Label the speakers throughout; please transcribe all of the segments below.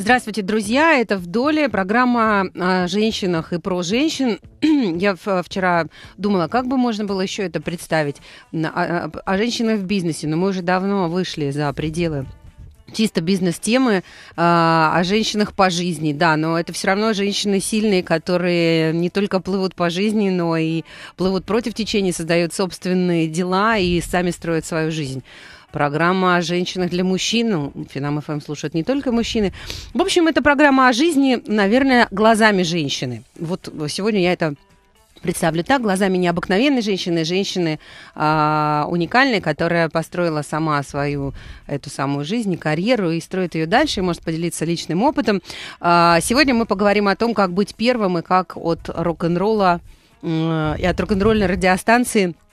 Speaker 1: Здравствуйте, друзья. Это в Доле программа о женщинах и про женщин. Я вчера думала, как бы можно было еще это представить. А, а, о, женщинах в бизнесе, но мы уже давно вышли за пределы чисто бизнес-темы э, о женщинах по жизни, да, но это все равно женщины сильные, которые не только плывут по жизни, но и плывут против течения, создают собственные дела и сами строят свою жизнь. Программа о женщинах для мужчин. Ну, Финам ФМ эм слушают не только мужчины. В общем, это программа о жизни, наверное, глазами женщины. Вот сегодня я это представлю так, глазами необыкновенной женщины, женщины э, уникальной, которая построила сама свою эту самую жизнь и карьеру и строит ее дальше и может поделиться личным опытом. Э, сегодня мы поговорим о том, как быть первым и как от рок-н-ролла и от рок-н-ролльной радиостанции –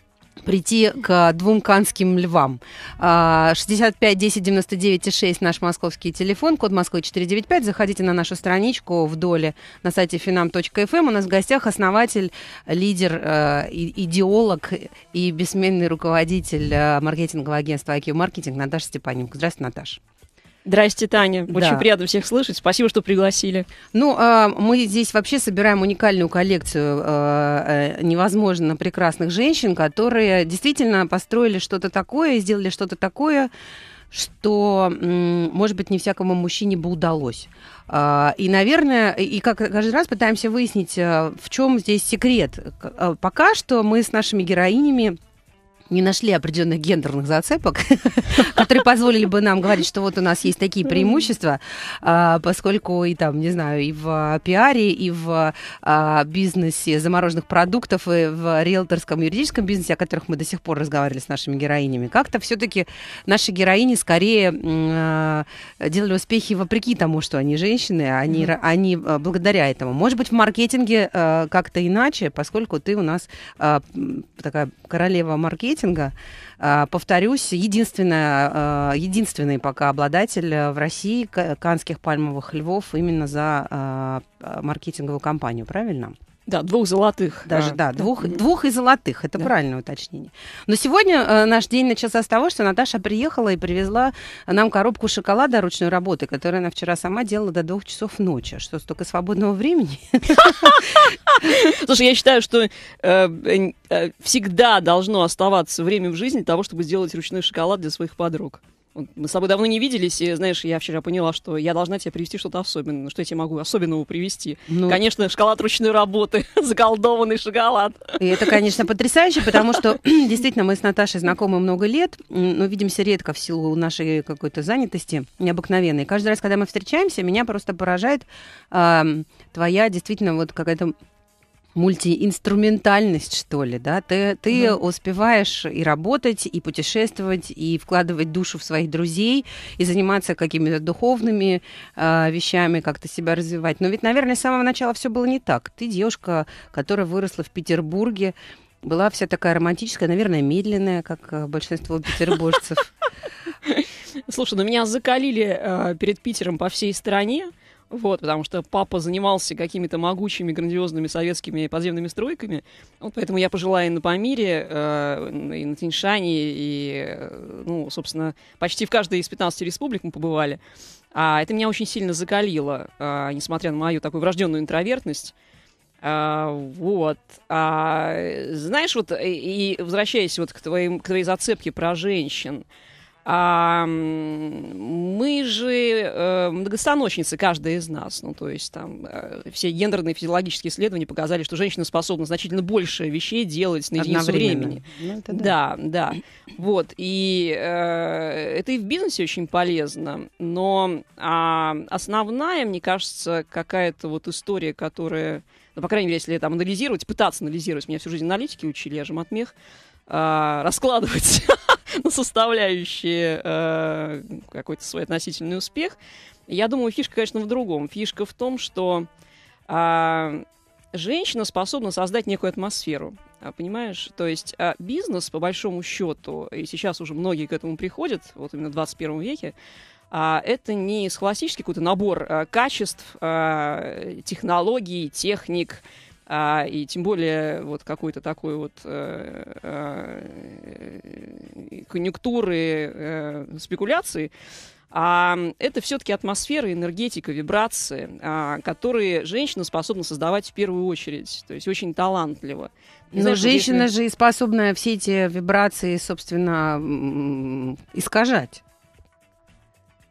Speaker 1: прийти к двум канским львам. 65 10 99 6 наш московский телефон, код Москвы 495. Заходите на нашу страничку в доле э, на сайте finam.fm. Эм. У нас в гостях основатель, лидер, э, идеолог и бессменный руководитель э, маркетингового агентства IQ Marketing Наташа Степаненко. Здравствуйте, Наташа. Здрасте, Таня. Да. Очень приятно всех слышать. Спасибо, что пригласили. Ну, э, мы здесь вообще собираем уникальную коллекцию а, э, невозможно прекрасных женщин, которые действительно построили что-то такое, сделали что-то такое, что, может быть, не всякому мужчине бы удалось. А, и, наверное, и как каждый раз пытаемся выяснить, в чем здесь секрет. Пока что мы с нашими героинями не нашли определенных гендерных зацепок, которые позволили бы нам говорить, что вот у нас есть такие преимущества, а, поскольку и там, не знаю, и в пиаре, и в а, бизнесе замороженных продуктов, и в риэлторском юридическом бизнесе, о которых мы до сих пор разговаривали с нашими героинями, как-то все-таки наши героини скорее а, делали успехи вопреки тому, что они женщины, они, они благодаря этому. Может быть, в маркетинге как-то иначе, поскольку ты у нас такая королева маркетинга, рейтинга. А, повторюсь, единственная, а, единственный пока обладатель э, в России канских пальмовых львов именно за а, маркетинговую кампанию, правильно? Да, двух золотых. Даже, а, да, да двух, двух и золотых, это да. правильное уточнение. Но сегодня э, наш день начался с того, что Наташа приехала и привезла нам коробку шоколада ручной работы, которую она вчера сама делала до двух часов ночи. А что, столько свободного времени? Слушай, я
Speaker 2: считаю, что э, э, всегда должно оставаться время в жизни того, чтобы сделать ручной шоколад для своих подруг. Мы с тобой давно не виделись, и, знаешь, я вчера поняла, что я должна тебе привести что-то особенное. Что я тебе могу особенного привести? Ну... Конечно, шоколад ручной работы, заколдованный шоколад. И это, конечно,
Speaker 1: потрясающе, потому что действительно мы с Наташей знакомы много лет, но видимся редко в силу нашей какой-то занятости необыкновенной. Каждый раз, когда мы встречаемся, меня просто поражает э, твоя действительно вот какая-то мультиинструментальность, что ли, да? Ты, ты да. успеваешь и работать, и путешествовать, и вкладывать душу в своих друзей, и заниматься какими-то духовными э, вещами, как-то себя развивать. Но ведь, наверное, с самого начала все было не так. Ты девушка, которая выросла в Петербурге, была вся такая романтическая, наверное, медленная, как э, большинство петербуржцев.
Speaker 2: Слушай, ну меня закалили э, перед Питером по всей стране. Вот, потому что папа занимался какими-то могучими, грандиозными советскими подземными стройками. Вот поэтому я пожила и на Памире, э, и на Тиньшане, и, ну, собственно, почти в каждой из 15 республик мы побывали. А это меня очень сильно закалило, э, несмотря на мою такую врожденную интровертность. А, вот. А, знаешь, вот и, и возвращаясь вот к, твоим, к твоей зацепке про женщин, а, а, мы же э, многостаночницы, каждая из нас. Ну, то есть там э, все гендерные физиологические исследования показали, что женщина способна значительно больше вещей делать на единицу времени. Ну, да. да, да. Вот. И э, это и в бизнесе очень полезно. Но э, основная, мне кажется, какая-то вот история, которая, ну, по крайней мере, если там анализировать, пытаться анализировать, меня всю жизнь аналитики учили, я же матмех, э, раскладывать ну, составляющие э, какой-то свой относительный успех. Я думаю, фишка, конечно, в другом. Фишка в том, что э, женщина способна создать некую атмосферу. А, понимаешь? То есть а, бизнес, по большому счету, и сейчас уже многие к этому приходят, вот именно в 21 веке, это не классический какой-то набор качеств, технологий, техник, а, и тем более вот какой-то такой вот э, э, конъюнктуры, э, спекуляции, а это все-таки атмосфера, энергетика, вибрации, а, которые женщина способна создавать в первую очередь, то есть очень талантливо. Не Но знаю, женщина здесь... же
Speaker 1: и способна все эти вибрации, собственно, искажать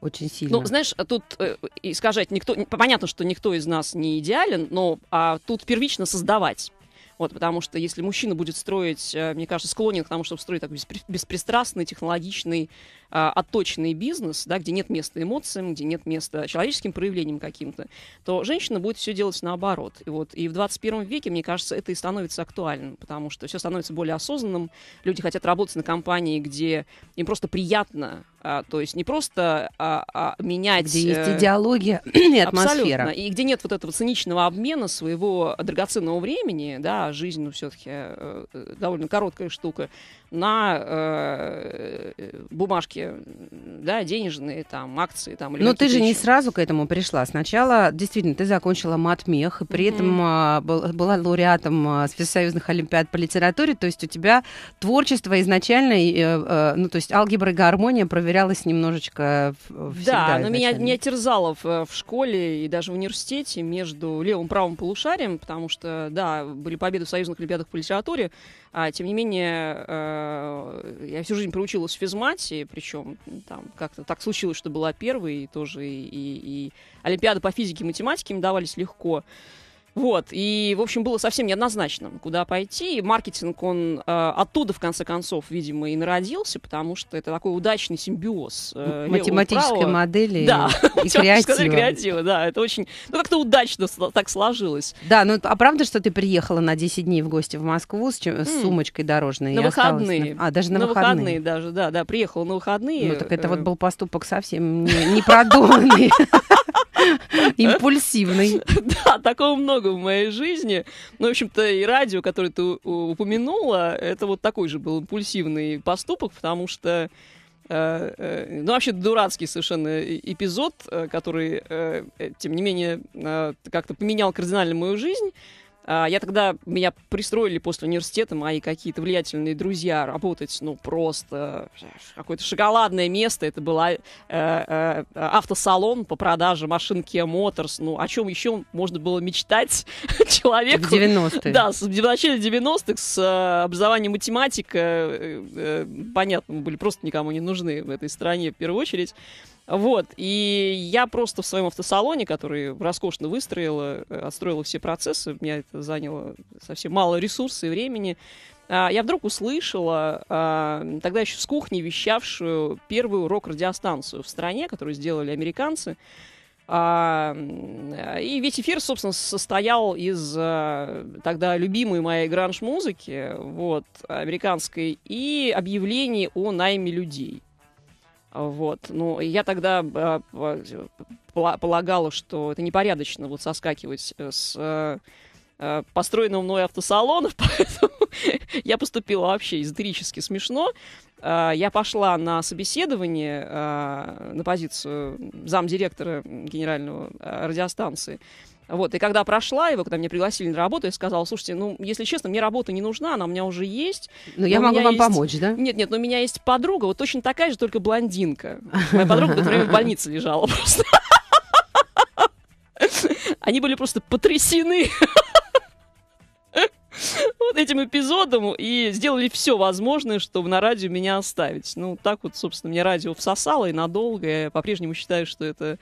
Speaker 1: очень ну, сильно. Ну,
Speaker 2: знаешь, а тут э, сказать никто... Понятно, что никто из нас не идеален, но а, тут первично создавать. Вот, потому что если мужчина будет строить, э, мне кажется, склонен к тому, чтобы строить такой беспристрастный, технологичный, а, отточенный бизнес, да, где нет места эмоциям, где нет места человеческим проявлениям каким-то, то женщина будет все делать наоборот. И, вот, и в 21 веке, мне кажется, это и становится актуальным, потому что все становится более осознанным. Люди хотят работать на компании, где им просто приятно а, то есть не просто а, а, менять... Где есть э,
Speaker 1: идеология и атмосфера.
Speaker 2: И где нет вот этого циничного обмена своего драгоценного времени, да, а жизнь, ну, все-таки э, э, довольно короткая штука, на э, э бумажке покупки, да, денежные, там, акции, там. Или Но ты же не
Speaker 1: сразу к этому пришла. Сначала, действительно, ты закончила матмех, и при mm-hmm. этом а, был, была лауреатом а, олимпиад по литературе, то есть у тебя творчество изначально, э, э, ну, то есть алгебра и гармония проверялась немножечко Да, но меня,
Speaker 2: меня терзало в, э, в школе и даже в университете между левым и правым полушарием, потому что, да, были победы в союзных олимпиадах по литературе, а, тем не менее, э, я всю жизнь проучилась в физмате, причем причем там как-то так случилось, что была первой, тоже и, и, и Олимпиада по физике и математике им давались легко. Вот, и, в общем, было совсем неоднозначно, куда пойти. маркетинг, он э, оттуда, в конце концов, видимо, и народился, потому что это такой удачный симбиоз. Э, Математической левого, модели да. и креатива. креатива. Да, это очень, ну, как-то удачно так сложилось.
Speaker 1: Да, ну, а правда, что ты приехала на 10 дней в гости в Москву с, чем, с сумочкой дорожной? На выходные. На... А, даже на, на выходные. выходные
Speaker 2: даже, да, да, приехала
Speaker 1: на выходные. Ну, так это вот э. был поступок совсем непродуманный,
Speaker 2: импульсивный. Да, такого много много в моей жизни. Ну, в общем-то, и радио, которое ты упомянула, это вот такой же был импульсивный поступок, потому что э, э, ну, вообще дурацкий совершенно эпизод, э, который, тем не менее, как-то поменял кардинально мою жизнь. А, я тогда, меня пристроили после университета мои какие-то влиятельные друзья работать, ну, просто э, какое-то шоколадное место. Это был э, э, автосалон по продаже машин Kia Motors. Ну, о чем еще можно было мечтать человеку? В 90-е. Да, в начале 90-х с э, образованием математика, э, понятно, мы были просто никому не нужны в этой стране в первую очередь. Вот, и я просто в своем автосалоне, который роскошно выстроила, э, отстроила все процессы, у меня это заняло совсем мало ресурсов и времени, а, я вдруг услышала а, тогда еще с кухни вещавшую первую рок-радиостанцию в стране, которую сделали американцы. А, и весь эфир, собственно, состоял из тогда любимой моей гранж-музыки, вот, американской, и объявлений о найме людей. Вот. Ну, я тогда а, полагала, что это непорядочно вот соскакивать э, с э, э, построенного мной автосалонов, поэтому я поступила вообще эзотерически смешно. Э, я пошла на собеседование э, на позицию замдиректора генерального э, радиостанции. Вот, и когда прошла его, когда меня пригласили на работу, я сказала, слушайте, ну, если честно, мне работа не нужна, она у меня уже есть. Но, ну, но я могу вам есть... помочь, да? Нет, нет, но у меня есть подруга, вот точно такая же, только блондинка. Моя подруга в это время в больнице лежала просто. Они были просто потрясены вот этим эпизодом и сделали все возможное, чтобы на радио меня оставить. Ну, так вот, собственно, мне радио всосало и надолго. Я по-прежнему считаю, что это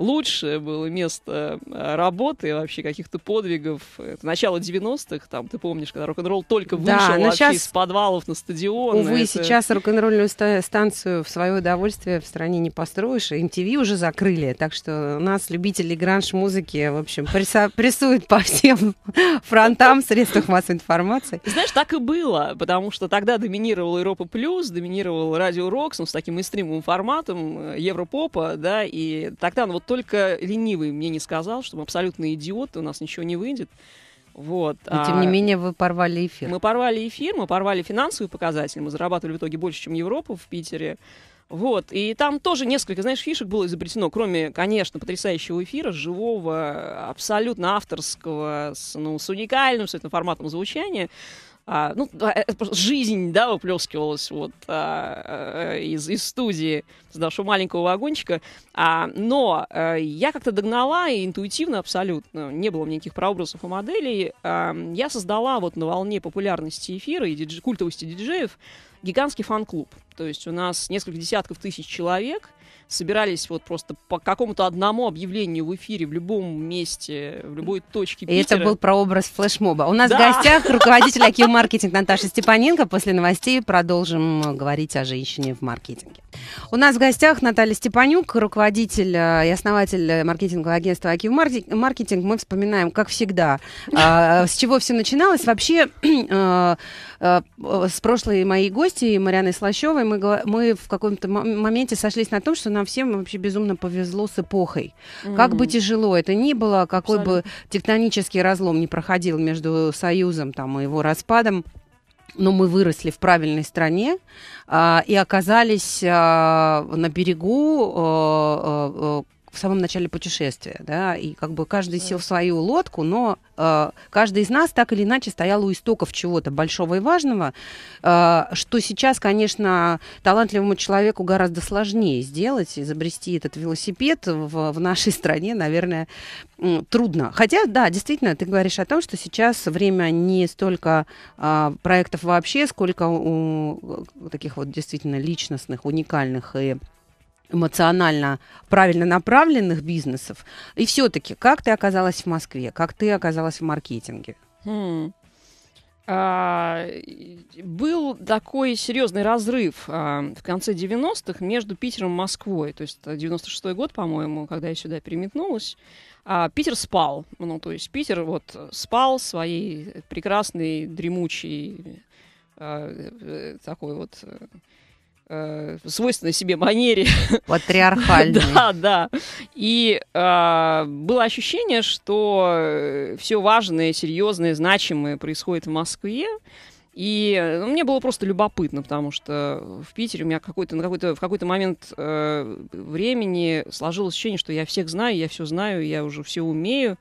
Speaker 2: лучшее было место э, работы, вообще каких-то подвигов. Это начало 90-х, там, ты помнишь, когда рок-н-ролл только вышел да, вообще сейчас, из подвалов на стадион. Увы, это... сейчас
Speaker 1: рок-н-ролльную станцию в свое удовольствие в стране не построишь. MTV а уже закрыли, так что нас, любители гранж-музыки, в общем, прессуют по всем фронтам средствах массовой информации.
Speaker 2: Знаешь, так и было, потому что тогда доминировал Европа Плюс, доминировал Радио Рокс, ну, с таким мейнстримовым форматом, э, Европопа, да, и тогда, ну, вот только ленивый мне не сказал, что мы абсолютные идиоты, у нас ничего не выйдет. Вот. Но, тем а, не менее,
Speaker 1: вы порвали эфир. Мы
Speaker 2: порвали эфир, мы порвали финансовые показатели, мы зарабатывали в итоге больше, чем Европа в Питере. Вот, и там тоже несколько, знаешь, фишек было изобретено, кроме, конечно, потрясающего эфира, живого, абсолютно авторского, с, ну, с уникальным с этим форматом звучания а, ну, э, жизнь, да, выплескивалась вот а, э, из, из студии, из нашего маленького вагончика. А, но а, я как-то догнала и интуитивно абсолютно, не было никаких прообразов и моделей, а, я создала вот на волне популярности эфира и диджи, культовости диджеев гигантский фан-клуб. То есть у нас несколько десятков тысяч человек — собирались вот просто по какому-то одному объявлению в эфире в любом месте, в любой точке Питера. И это был
Speaker 1: про образ флешмоба. У нас да. в гостях руководитель Акил Маркетинг Наташа Степаненко. После новостей продолжим говорить о женщине в маркетинге. У нас в гостях Наталья Степанюк, руководитель э, и основатель э, маркетингового агентства Акил Маркетинг. Мы вспоминаем, как всегда, э, с чего все начиналось. Вообще, с прошлой моей гости Марианой Слащевой мы, мы в каком-то моменте сошлись на том, что нам нам всем вообще безумно повезло с эпохой. Mm-hmm. Как бы тяжело это ни было, какой Абсолютно. бы тектонический разлом не проходил между Союзом там, и его распадом, но мы выросли в правильной стране а, и оказались а, на берегу а, а, а в самом начале путешествия, да, и как бы каждый сел в свою лодку, но э, каждый из нас так или иначе стоял у истоков чего-то большого и важного, э, что сейчас, конечно, талантливому человеку гораздо сложнее сделать, изобрести этот велосипед в, в нашей стране, наверное, трудно. Хотя, да, действительно, ты говоришь о том, что сейчас время не столько э, проектов вообще, сколько у таких вот действительно личностных, уникальных и эмоционально правильно направленных бизнесов. И все-таки, как ты оказалась в Москве, как ты оказалась в маркетинге?
Speaker 2: Хм. А, был такой серьезный разрыв а, в конце 90-х между Питером и Москвой. То есть 96-й э, год, по-моему, когда я сюда переметнулась. А, Питер спал. Ну, то есть Питер вот спал своей прекрасной, дремучей э, э, такой вот э, свойственной себе манере. Патриархальной. да, да. И э, было ощущение, что э, все важное, серьезное, значимое происходит в Москве. И ну, мне было просто любопытно, потому что в Питере у меня какой-то, на какой-то, в какой-то момент э, времени сложилось ощущение, что я всех знаю, я все знаю, я уже все умею.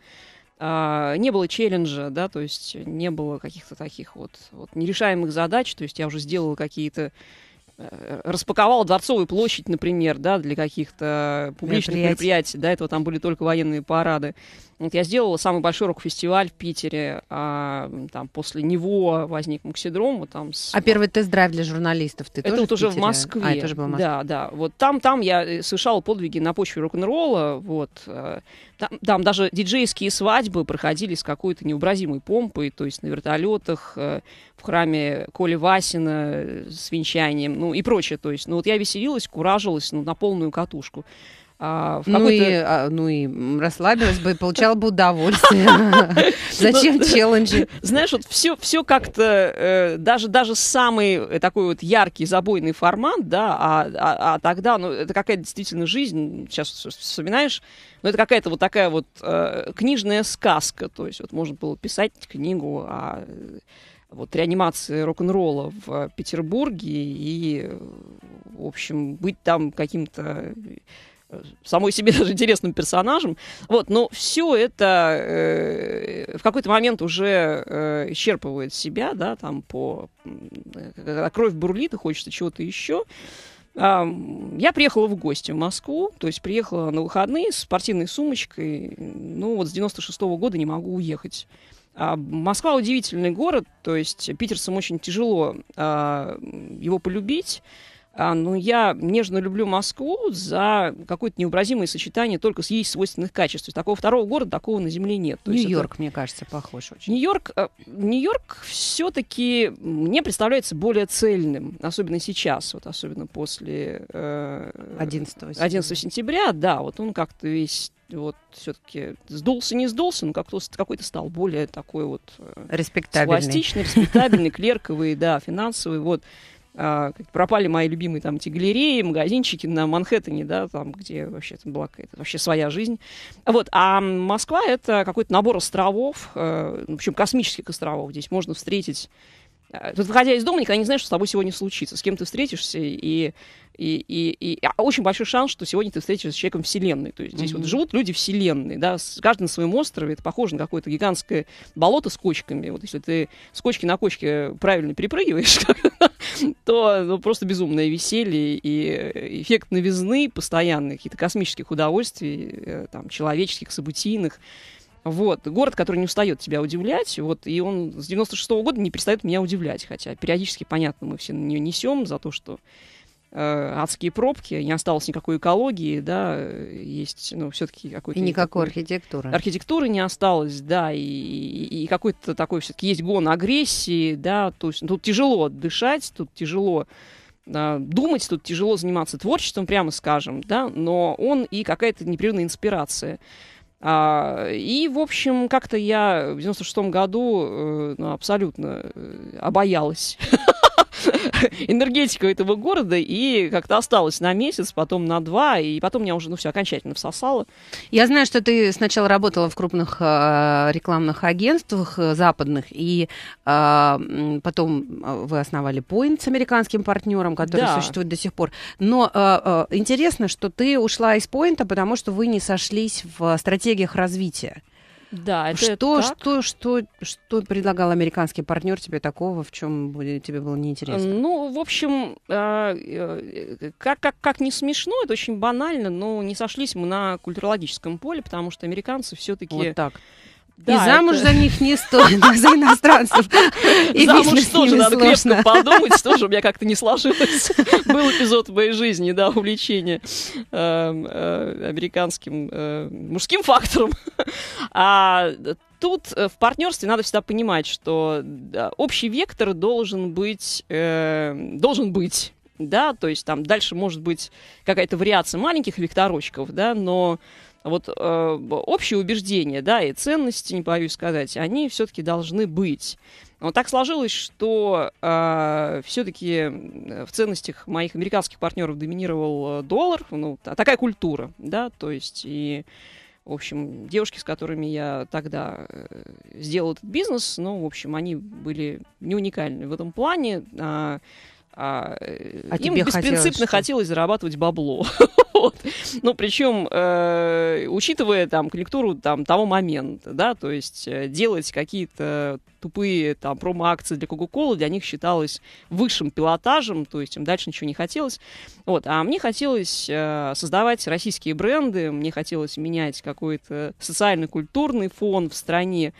Speaker 2: Uh, не было челленджа, да, то есть не было каких-то таких вот, вот нерешаемых задач, то есть я уже сделала какие-то Э, распаковала Дворцовую площадь, например, да, для каких-то публичных мероприятий. мероприятий. До этого там были только военные парады. Вот я сделала самый большой рок-фестиваль в Питере, а там после него возник Максидром. Там с... А первый
Speaker 1: тест-драйв для журналистов ты Это тоже вот в уже в Москве. А, это же был Москве.
Speaker 2: Да, да. Вот там, там я э, совершала подвиги на почве рок-н-ролла. Вот. Э, там, там даже диджейские свадьбы проходили с какой-то неубразимой помпой, то есть на вертолетах, в храме Коли Васина с венчанием. Ну, ну, и прочее. То есть, ну вот я веселилась, куражилась ну, на полную катушку. А, ну, и,
Speaker 1: а, ну и расслабилась бы, получала бы удовольствие. Ну, Зачем челленджи?
Speaker 2: Знаешь, вот все, все как-то, э, даже, даже самый э, такой вот яркий, забойный формат, да, а, а, а тогда, ну, это какая-то действительно жизнь, сейчас вспоминаешь, но это какая-то вот такая вот э, книжная сказка, то есть вот можно было писать книгу о а, вот, реанимации рок-н-ролла в э, Петербурге и, в общем, быть там каким-то э, самой себе даже интересным персонажем. Вот, но все это э, в какой-то момент уже э, исчерпывает себя, да, там по... Когда э, кровь бурлит и хочется чего-то еще. я приехала в гости в Москву, то есть приехала на выходные с спортивной сумочкой. Ну, вот с 96 -го года не могу уехать. А, Москва удивительный город, то есть питерцам очень тяжело а, его полюбить. А, но я нежно люблю Москву за какое-то необразимое сочетание только с ей свойственных качеств. То есть такого второго города, такого на земле нет. Нью-Йорк, это... мне кажется, похож очень. Нью-Йорк, э, Нью-Йорк все-таки мне представляется более цельным, особенно сейчас, вот особенно после э, 11, сентября. 11 сентября, да, вот он как-то весь вот все-таки сдулся, не сдулся, но как-то какой-то стал более такой вот э, респектабельный. Пластичный, респектабельный, клерковый, да, финансовый. Вот а, пропали мои любимые там эти галереи, магазинчики на Манхэттене, да, там, где вообще там была какая-то вообще своя жизнь. Вот, а Москва — это какой-то набор островов, в э, общем, ну, космических островов. Здесь можно встретить э, Тут, выходя из дома, никогда не знаешь, что с тобой сегодня случится, с кем ты встретишься, и и, и, и а очень большой шанс, что сегодня ты встретишься с человеком вселенной. То есть здесь mm-hmm. вот живут люди вселенной, да, каждый на своем острове, это похоже на какое-то гигантское болото с кочками. Вот если ты с кочки на кочке правильно перепрыгиваешь, то ну, просто безумное веселье и эффект новизны постоянный, какие-то космических удовольствий, э, там, человеческих, событийных. Вот, город, который не устает тебя удивлять, вот, и он с 96 -го года не перестает меня удивлять, хотя периодически, понятно, мы все на нее несем за то, что Э, адские пробки, не осталось никакой экологии, да, есть, ну, все-таки какой-то... И никакой
Speaker 1: архитектуры.
Speaker 2: Архитектуры не осталось, да, и, и, какой-то такой все-таки есть гон агрессии, да, то есть тут тяжело дышать, тут тяжело да, э, думать, тут тяжело заниматься творчеством, прямо скажем, да, но он и какая-то непрерывная инспирация. А, и, в общем, как-то я в 96-м году э, ну, абсолютно обоялась энергетика этого города и как-то осталась на месяц, потом на два, и потом меня уже, ну все, окончательно всосало.
Speaker 1: Я знаю, что ты сначала работала в крупных э, рекламных агентствах э, западных, и э, потом э, вы основали Point с американским партнером, который да. существует до сих пор. Но э, э, интересно, что ты ушла из Point, потому что вы не сошлись в стратегиях развития. Да, это что, так. что, что, что предлагал американский партнер тебе такого, в чем тебе было неинтересно?
Speaker 2: Ну, в общем, а, э, как, как, как не смешно, это очень банально, но не сошлись мы на культурологическом поле, потому что американцы все-таки... Вот так.
Speaker 1: Да, и замуж это... за них не стоит, за иностранцев. И замуж тоже надо крепко подумать, тоже
Speaker 2: у меня как-то не сложилось. Был эпизод в моей жизни, да, увлечение эм, э, американским э, мужским фактором. А тут э, в партнерстве надо всегда понимать, что общий вектор должен быть, должен быть, да, то есть там дальше может быть какая-то вариация маленьких векторочков, да, но вот э, общие убеждения, да, и ценности, не боюсь сказать, они все-таки должны быть. Но так сложилось, что э, все-таки в ценностях моих американских партнеров доминировал э, доллар, ну, такая культура, да, то есть и в общем, девушки, с которыми я тогда э, сделал этот бизнес, ну, в общем, они были не уникальны в этом плане. А, а, а им тебе беспринципно хотелось, хотелось зарабатывать бабло. вот. Ну, причем, э, учитывая там конъюнктуру там, того момента, да, то есть э, делать какие-то тупые там промо-акции для Кока-Колы для них считалось высшим пилотажем, то есть им дальше ничего не хотелось. Вот. А мне хотелось э, создавать российские бренды, мне хотелось менять какой-то социально-культурный фон в стране,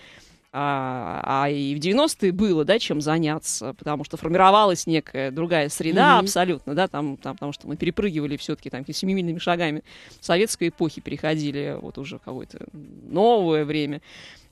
Speaker 2: а, а и в 90-е было, да, чем заняться, потому что формировалась некая другая среда mm-hmm. абсолютно, да, там, там, потому что мы перепрыгивали все-таки там семимильными шагами советской эпохи, переходили вот уже какое-то новое время.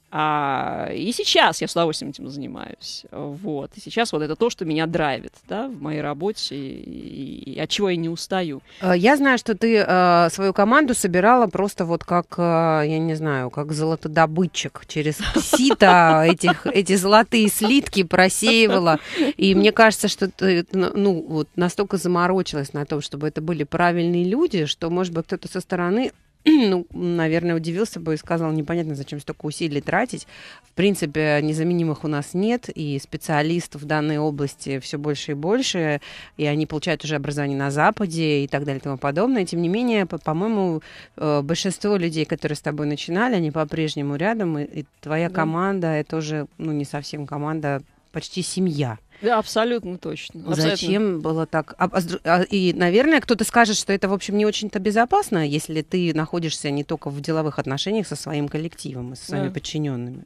Speaker 2: А, и сейчас я с удовольствием этим занимаюсь. Вот. И сейчас вот это то, что меня драйвит да, в моей работе и, и от чего я не устаю.
Speaker 1: А, я знаю, что ты э, свою команду собирала просто вот как, э, я не знаю, как золотодобытчик через сито этих, эти золотые слитки просеивала. И мне кажется, что ты ну, ну вот настолько заморочилась на том, чтобы это были правильные люди, что, может быть, кто-то со стороны ну, наверное, удивился бы и сказал, непонятно, зачем столько усилий тратить. В принципе, незаменимых у нас нет, и специалистов в данной области все больше и больше, и они получают уже образование на Западе и так далее и тому подобное. Тем не менее, по-моему, по э, большинство людей, которые с тобой начинали, они по-прежнему рядом, и, и твоя да. команда, это уже, ну, не совсем команда, почти семья.
Speaker 2: Да, абсолютно точно. Абсолютно. Зачем
Speaker 1: было так? А, а, а, и, наверное, кто-то скажет, что это, в общем, не очень-то безопасно, если ты находишься не только в деловых отношениях со своим коллективом и со своими да. подчиненными.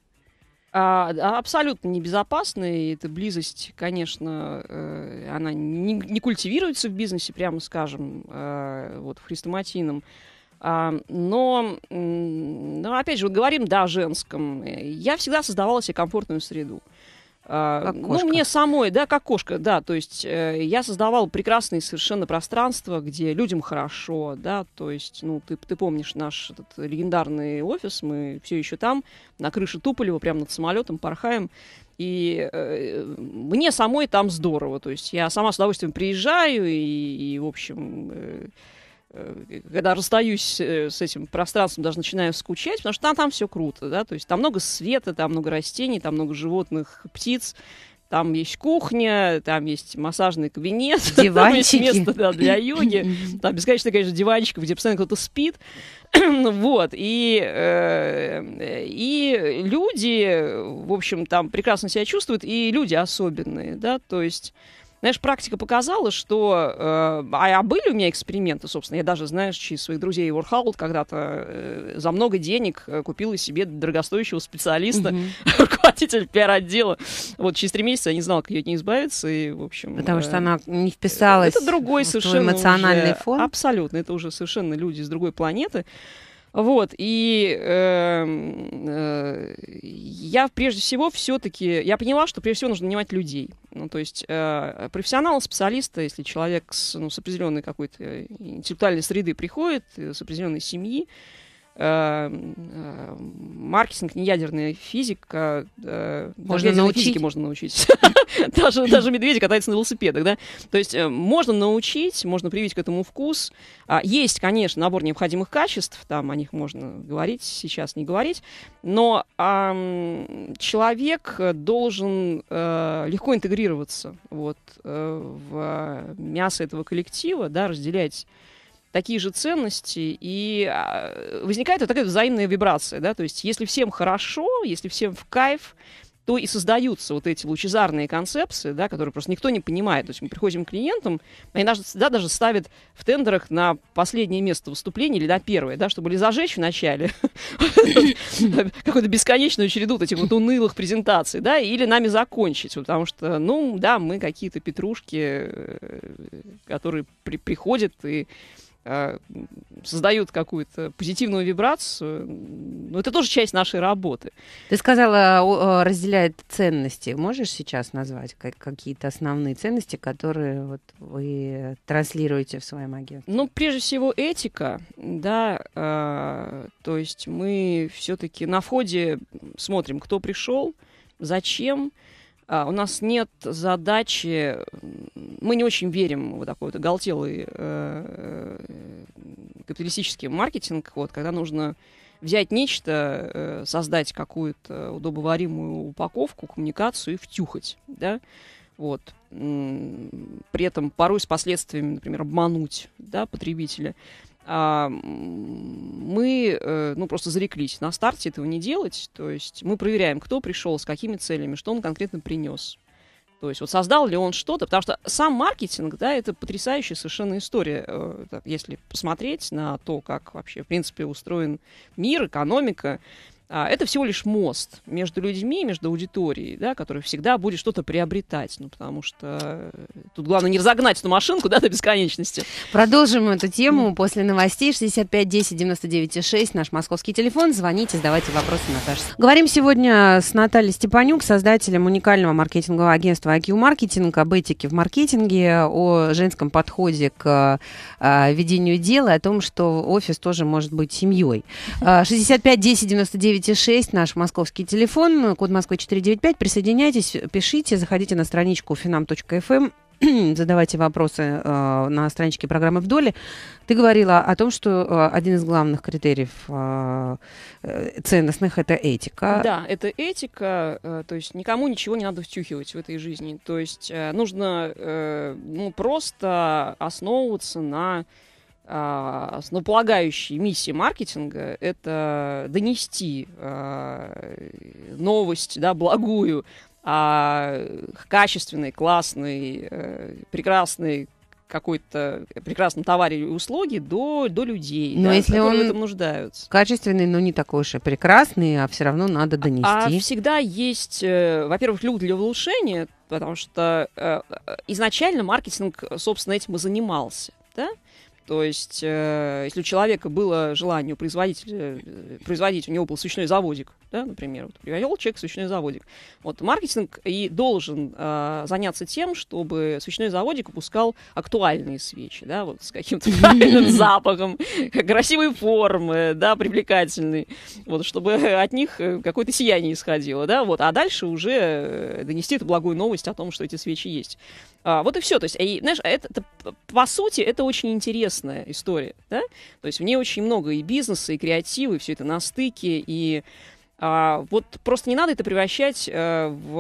Speaker 2: А, абсолютно небезопасно, и эта близость, конечно, э, она не, не культивируется в бизнесе, прямо скажем, э, вот в хрестоматийном. Uh, но, но, опять же, вот говорим, да, о женском. Я всегда создавала себе комфортную среду. Как а, ну, мне самой, да, как кошка, да, то есть э, я создавал прекрасные совершенно пространства, где людям хорошо, да, то есть, ну, ты, ты помнишь наш этот легендарный офис, мы все еще там, на крыше Туполева, прямо над самолетом порхаем, и э, мне самой там здорово, то есть я сама с удовольствием приезжаю, и, и в общем... Э, Э, когда расстаюсь э, с этим пространством, даже начинаю скучать, потому что там, там все круто, да, то есть там много света, там много растений, там много животных, птиц, там есть кухня, там есть массажный кабинет, Диванчики. там есть место да, для йоги, там бесконечное, конечно, диванчиков, где постоянно кто-то спит, вот, и, э, и люди, в общем, там прекрасно себя чувствуют, и люди особенные, да, то есть знаешь, практика показала, что... Э, а, а были у меня эксперименты, собственно. Я даже, знаешь, через своих друзей Warhol когда-то э, за много денег э, купила себе дорогостоящего специалиста, mm-hmm. руководитель пиар-отдела. Вот через три месяца я не знала, как ее от нее избавиться. И, в общем, Потому э, что она
Speaker 1: не э, вписалась это другой в совершенно эмоциональный уже, фон.
Speaker 2: Абсолютно. Это уже совершенно люди с другой планеты. Вот, и э, э, я прежде всего все-таки, я поняла, что прежде всего нужно нанимать людей. Ну, то есть э, профессионала, специалиста, если человек с, ну, с определенной какой-то э, интеллектуальной среды приходит, э, с определенной семьи, э, Э, э, маркетинг, не ядерная физика. Э, можно научить. можно научить. даже, медведи катаются на велосипедах, да? То есть можно научить, можно привить к этому вкус. А, есть, конечно, набор необходимых качеств, там о них можно говорить, сейчас не говорить, но человек должен легко интегрироваться вот, в мясо этого коллектива, да, разделять такие же ценности, и а, возникает вот такая взаимная вибрация, да, то есть если всем хорошо, если всем в кайф, то и создаются вот эти лучезарные концепции, да, которые просто никто не понимает. То есть мы приходим к клиентам, они даже, да, даже ставят в тендерах на последнее место выступления или на первое, да, чтобы ли зажечь в начале какую-то бесконечную череду этих вот унылых презентаций, да, или нами закончить, потому что, ну, да, мы какие-то петрушки, э, которые приходят и а, создают какую-то позитивную вибрацию, но это тоже часть нашей работы.
Speaker 1: Ты сказала, разделяет ценности. Можешь сейчас назвать какие-то основные ценности, которые вот вы транслируете в своем агентстве?
Speaker 2: Ну, прежде всего, этика, да, а, то есть мы все-таки на входе смотрим, кто пришел, зачем, а, у нас нет задачи, мы не очень верим в такой вот оголтелый э, э капиталистический маркетинг, вот, когда нужно взять нечто, э, создать какую-то удобоваримую упаковку, коммуникацию и втюхать, да, вот. При этом порой с последствиями, например, обмануть, да, потребителя. А, мы э, ну, просто зареклись на старте этого не делать. То есть мы проверяем, кто пришел, с какими целями, что он конкретно принес. То есть вот создал ли он что-то, потому что сам маркетинг, да, это потрясающая совершенно история. Э, если посмотреть на то, как вообще, в принципе, устроен мир, экономика, а, это всего лишь мост между людьми, между аудиторией, да, который всегда будет что-то приобретать, ну, потому что э, тут главное не разогнать эту машинку, да, до бесконечности.
Speaker 1: Продолжим эту тему после новостей. 65 10 99 6, наш московский телефон. Звоните, задавайте вопросы, Наташа. Говорим сегодня с Натальей Степанюк, создателем уникального маркетингового агентства IQ Marketing, об этике в маркетинге, о женском подходе к э, ведению дела, о том, что офис тоже может быть семьей. 65 10 99 936, наш московский телефон, код Москвы 495. Присоединяйтесь, пишите, заходите на страничку finam.fm эм. задавайте вопросы э, на страничке программы «Вдоль». Ты говорила о том, что э, один из главных критериев э, э, ценностных – это этика. Да,
Speaker 2: это этика, э, то есть никому ничего не надо втюхивать в этой жизни. То есть э, нужно э, ну, просто основываться на основополагающей а, ну, миссии маркетинга это донести а, новость, да, благую, качественной, классной, э, прекрасной какой-то прекрасном товаре или услуги до, до людей, но да, если он в этом нуждаются.
Speaker 1: Качественный, но не такой уж и прекрасный, а все равно надо а, донести. А, а
Speaker 2: всегда есть, э, во-первых, люди для улучшения, потому что э, э, изначально маркетинг, собственно, этим и занимался. Да? То есть, э, если у человека было желание, у производителя, э, производить, у него был свечной заводик, да, например, вот, привел человек свечной заводик. Вот маркетинг и должен э, заняться тем, чтобы свечной заводик выпускал актуальные свечи, да, вот с каким-то правильным запахом, красивые формы, да, привлекательные, вот, чтобы от них э, какое-то сияние исходило, да, вот, а дальше уже донести эту благую новость о том, что эти свечи есть. А, вот и все, то есть, и, знаешь, это, это, по сути, это очень интересно интересная история, да? То есть в ней очень много и бизнеса, и креатива, и все это на стыке, и а, вот просто не надо это превращать э, а, в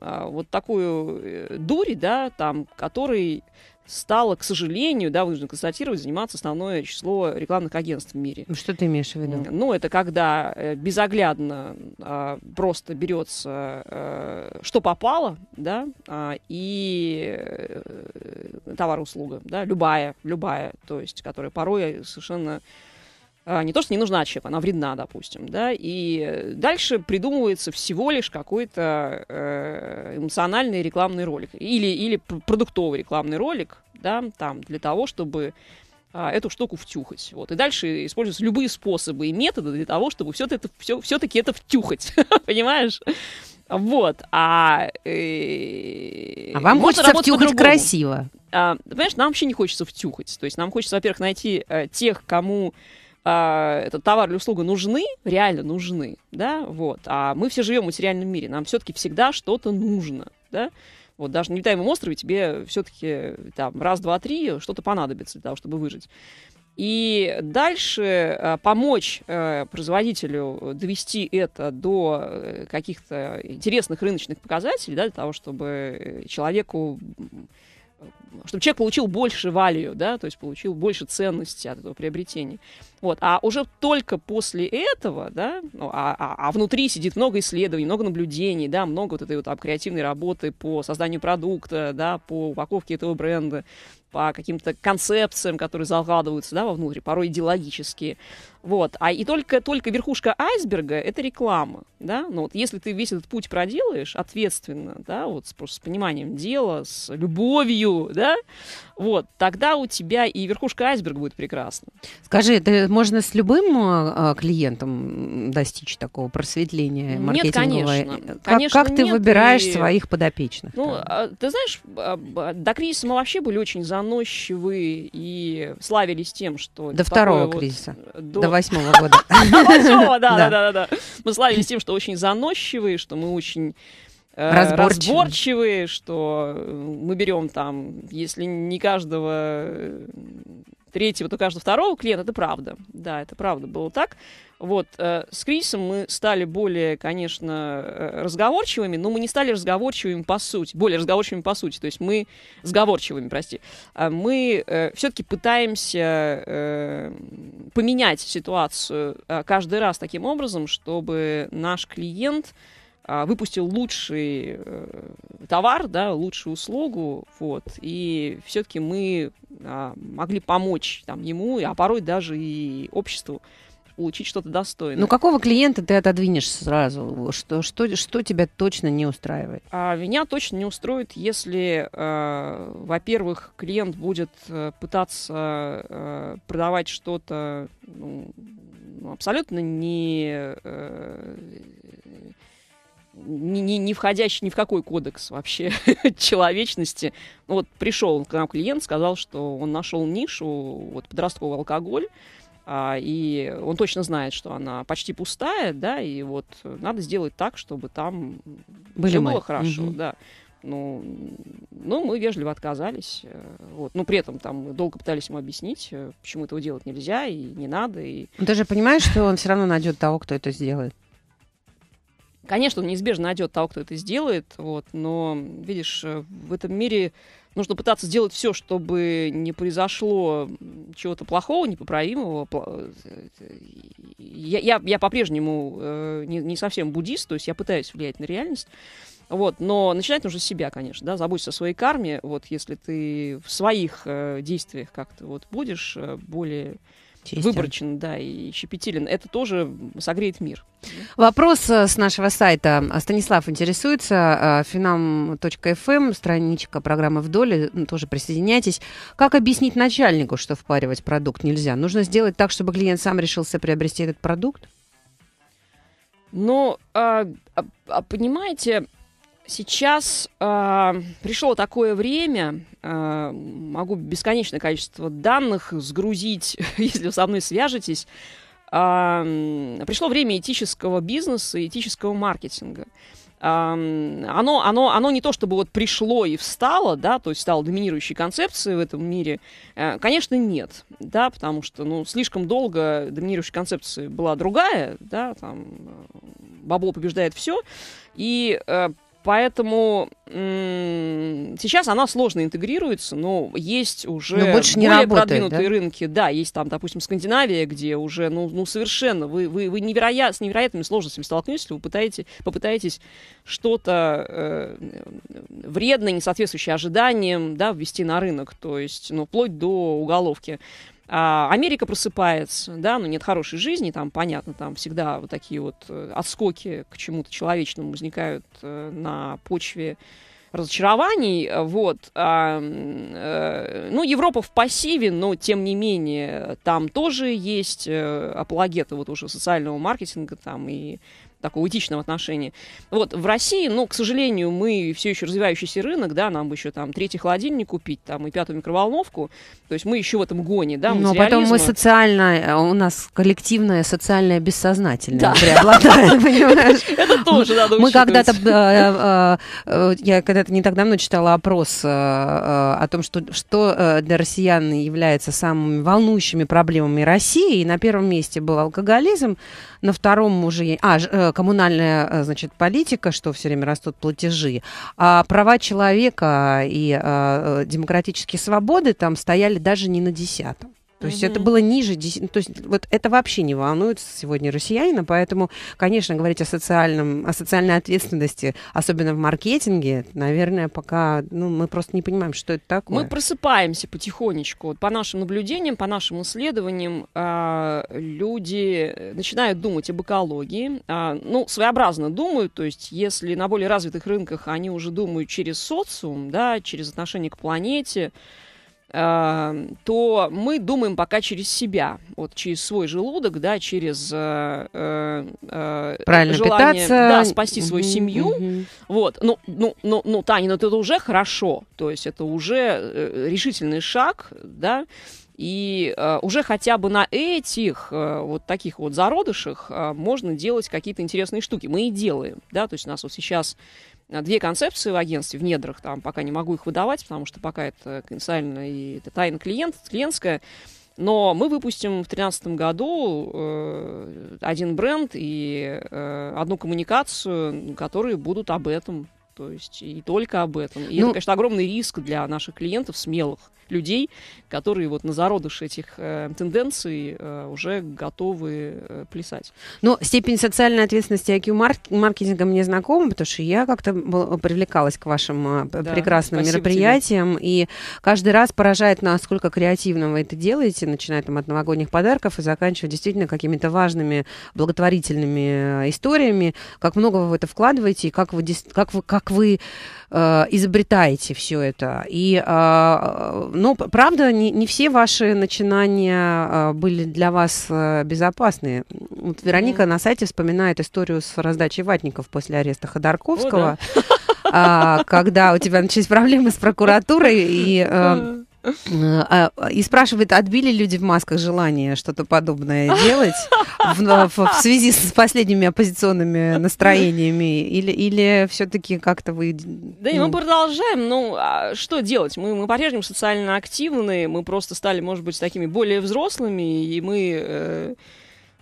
Speaker 2: а, вот такую э, дурь, да, там, который стало, к сожалению, да, вынужден констатировать, заниматься основное число рекламных агентств в мире. Ну,
Speaker 1: что ты имеешь в виду?
Speaker 2: Ну, это когда э, безоглядно а, просто берется, э, что попало, да, а, и э, товар-услуга, да, любая, любая, то есть, которая порой совершенно а, не то, что не нужна чип, она вредна, допустим, да, и дальше придумывается всего лишь какой-то э, эмоциональный рекламный ролик или, или продуктовый рекламный ролик, да, там, для того, чтобы а, эту штуку втюхать. Вот. И дальше используются любые способы и методы для того, чтобы все это, все, все-таки это втюхать. Понимаешь? Вот. А, э,
Speaker 1: а вам хочется втюхать красиво.
Speaker 2: А, понимаешь, нам вообще не хочется втюхать. То есть нам хочется, во-первых, найти э, тех, кому а, этот товар или услуга нужны, реально нужны, да, вот, а мы все живем в материальном мире, нам все-таки всегда что-то нужно, да, вот даже на летаемом острове тебе все-таки там раз, два, три что-то понадобится для того, чтобы выжить. И дальше а, помочь а, производителю довести это до э, каких-то интересных рыночных показателей, да, для того, чтобы э, человеку э, чтобы человек получил больше value, да, то есть получил больше ценности от этого приобретения. Вот. А уже только после этого, да, ну, а, а, а внутри сидит много исследований, много наблюдений, да, много вот этой вот там, креативной работы по созданию продукта, да, по упаковке этого бренда, по каким-то концепциям, которые закладываются, да, вовнутрь, порой идеологические. Вот. А и только, только верхушка айсберга — это реклама, да. ну вот если ты весь этот путь проделаешь ответственно, да, вот с, просто с пониманием дела, с любовью, да, вот, тогда у тебя и верхушка айсберга будет прекрасна.
Speaker 1: Скажи, ты можно с любым а, клиентом достичь такого просветления нет, Нет, конечно. Как, конечно, как ты нет, выбираешь и... своих подопечных?
Speaker 2: Ну, там? А, ты знаешь, а, а, до кризиса мы вообще были очень заносчивы и славились тем, что... До второго вот, кризиса, до
Speaker 1: восьмого года. До восьмого, да-да-да.
Speaker 2: Мы славились тем, что очень заносчивые, что мы очень э, Разборчивые. разборчивые, что мы берем там, если не каждого третьего, то каждого второго клиента, это правда. Да, это правда было так. Вот, э, с кризисом мы стали более, конечно, э, разговорчивыми, но мы не стали разговорчивыми по сути, более разговорчивыми по сути, то есть мы разговорчивыми, прости. А мы э, все-таки пытаемся э, поменять ситуацию э, каждый раз таким образом, чтобы наш клиент... А, выпустил лучший э, товар, да, лучшую услугу, вот, и все-таки мы а, могли помочь там, ему, а порой даже и обществу получить что-то достойное. Ну, какого
Speaker 1: клиента ты отодвинешь сразу? Что, что, что тебя точно не устраивает?
Speaker 2: А, меня точно не устроит, если, э, во-первых, клиент будет э, пытаться э, продавать что-то ну, абсолютно не... Э, не, не, не входящий ни в какой кодекс вообще человечности. Вот пришел к нам клиент, сказал, что он нашел нишу, вот подростковый алкоголь, а, и он точно знает, что она почти пустая, да, и вот надо сделать так, чтобы там
Speaker 1: Были все мы. было хорошо, угу.
Speaker 2: да. Ну, ну, мы вежливо отказались. Э, вот. Но при этом там долго пытались ему объяснить, э, почему этого делать нельзя и не надо. И...
Speaker 1: Но ты же понимаешь, что он все равно найдет того, кто это сделает.
Speaker 2: Конечно, он неизбежно найдет того, кто это сделает, вот, но, видишь, э, в этом мире нужно пытаться сделать все, чтобы не произошло чего-то плохого, непоправимого. Э, э, я, я, я по-прежнему э, не, не совсем буддист, то есть я пытаюсь влиять на реальность. Вот, но начинать нужно с себя, конечно, да, заботиться о своей карме. Вот, если ты в своих э, действиях как-то вот будешь э, более Честен. выборочен, да, и щепетилен. Это тоже согреет мир.
Speaker 1: Вопрос э, с нашего сайта. Станислав интересуется. Finam.fm, э, эм, страничка программы «Вдоль», э, ну, тоже присоединяйтесь. Как объяснить начальнику, что впаривать продукт нельзя? Нужно сделать так, чтобы клиент сам решился приобрести этот продукт?
Speaker 2: Ну, а, а, а понимаете, Сейчас э, пришло такое время, э, могу бесконечное количество данных сгрузить, если вы со мной свяжетесь. Э, пришло время этического бизнеса, этического маркетинга. Э, оно, оно, оно не то чтобы вот пришло и встало, да, то есть стало доминирующей концепцией в этом мире. Э, конечно, нет, да, потому что ну, слишком долго доминирующей концепция была другая, да, там э, бабло побеждает все. И э, Поэтому сейчас она сложно интегрируется, но есть уже но больше не более работает, продвинутые да? рынки. Да, есть там, допустим, Скандинавия, где уже ну, ну совершенно вы, вы, вы невероят, с невероятными сложностями столкнетесь, если вы пытаете, попытаетесь что-то э, вредное, не соответствующее ожиданиям да, ввести на рынок, то есть ну, вплоть до уголовки. А, Америка просыпается, да, но ну, нет хорошей жизни, там, понятно, там всегда вот такие вот э, отскоки к чему-то человечному возникают э, на почве разочарований. Вот. А, э, ну, Европа в пассиве, но тем не менее, там тоже есть апологеты вот уже социального маркетинга там и такого этичного отношения. Вот, в России, ну, к сожалению, мы все еще развивающийся рынок, да, нам бы еще там третий холодильник купить, там, и пятую микроволновку, то есть мы еще в этом гоне, да, Но потом мы
Speaker 1: социально, э, у нас коллективное социальное бессознательное да. преобладает, понимаешь? Это тоже надо Мы когда-то, э, э, я когда-то не так давно читала опрос о том, что, что для россиян является самыми волнующими проблемами России, и на первом месте был алкоголизм, на втором уже, а, коммунальная, э, значит, политика, что все время растут платежи, а права человека и э, э, демократические свободы там стояли даже не на десятом. То есть mm-hmm. это было ниже 10, ну, то есть вот это вообще не волнует сегодня россиянина, поэтому, конечно, говорить о, социальном, о социальной ответственности, особенно в маркетинге, наверное, пока ну, мы просто не понимаем, что это такое. Мы
Speaker 2: просыпаемся потихонечку. по нашим наблюдениям, по нашим исследованиям, а, люди э, начинают думать об экологии. А, ну, своеобразно думают, то есть если на более развитых рынках они уже думают через социум, да, через отношение к планете, Эм, то мы думаем пока через себя, вот через свой желудок, да, через э, э, э, Правильно желание питаться. Да, спасти свою угу, семью. Угу. Вот, ну, ну, ну, ну, Таня, ну это уже хорошо, то есть это уже решительный шаг, да, и уже хотя бы на этих вот таких вот зародышах можно делать какие-то интересные штуки. Мы и делаем, да, то есть у нас вот сейчас Э, две концепции в агентстве, в недрах, там пока не могу их выдавать, потому что пока это конфиденциально и это тайна клиент, клиентская. Но мы выпустим в 2013 году э, один бренд и э, одну коммуникацию, которые будут об этом. То есть и только об этом. И ну, это, конечно, огромный риск для наших клиентов смелых людей, которые вот на зародыш этих э, тенденций э, уже готовы э, плясать.
Speaker 1: Но ну, степень социальной ответственности IQ-маркетинга мне знакома, потому что я как-то привлекалась к вашим а, да, прекрасным мероприятиям, тебе. и каждый раз поражает, насколько креативно вы это делаете, начиная там от новогодних подарков и заканчивая действительно какими-то важными благотворительными э, историями, как много вы в это вкладываете, и как вы, как вы, как вы Э, изобретаете все это. И, э, ну, правда, не, не все ваши начинания а, были для вас э, безопасны. Вот Вероника mm на сайте вспоминает историю с раздачей ватников после ареста Ходорковского, oh, да. А, когда у тебя начались проблемы с прокуратурой и... Э, Э, а, и спрашивает, отбили люди в масках желание что-то подобное делать в, в, в связи с последними оппозиционными настроениями? Или, или все-таки как-то вы... Да, и мы ну
Speaker 2: продолжаем. Ну, а что делать? Мы, мы по-прежнему социально активны, мы просто стали, может быть, такими более взрослыми, и мы... Э-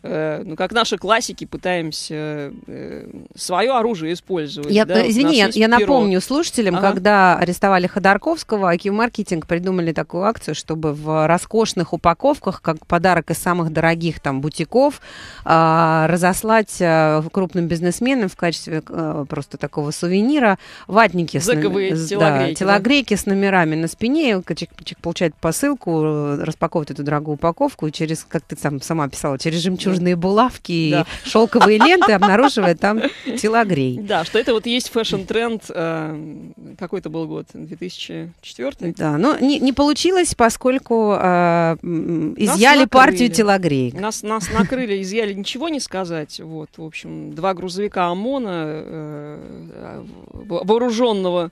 Speaker 2: Э, ну, как наши классики, пытаемся э, свое оружие использовать. Я, да? Э, извини, я, я напомню
Speaker 1: слушателям, ага. когда арестовали Ходорковского, IQ Маркетинг придумали такую акцию, чтобы в роскошных упаковках, как подарок из самых дорогих там бутиков, а, разослать крупным бизнесменам в качестве просто такого сувенира ватники. Зэковые с, телогрейки. Да, телогрейки с номерами на спине. Человек получает посылку, распаковывает эту дорогую упаковку через, как ты сам, сама писала, через жемчуг жемчужные булавки да. и шелковые ленты, обнаруживая там телогрей.
Speaker 2: Да, что это вот есть фэшн-тренд, э, какой-то был год, 2004
Speaker 1: Да, но не, получилось, поскольку э, изъяли партию телогрей.
Speaker 2: Нас, нас накрыли, изъяли, ничего не сказать. Вот, в общем, два грузовика ОМОНа, э, вооруженного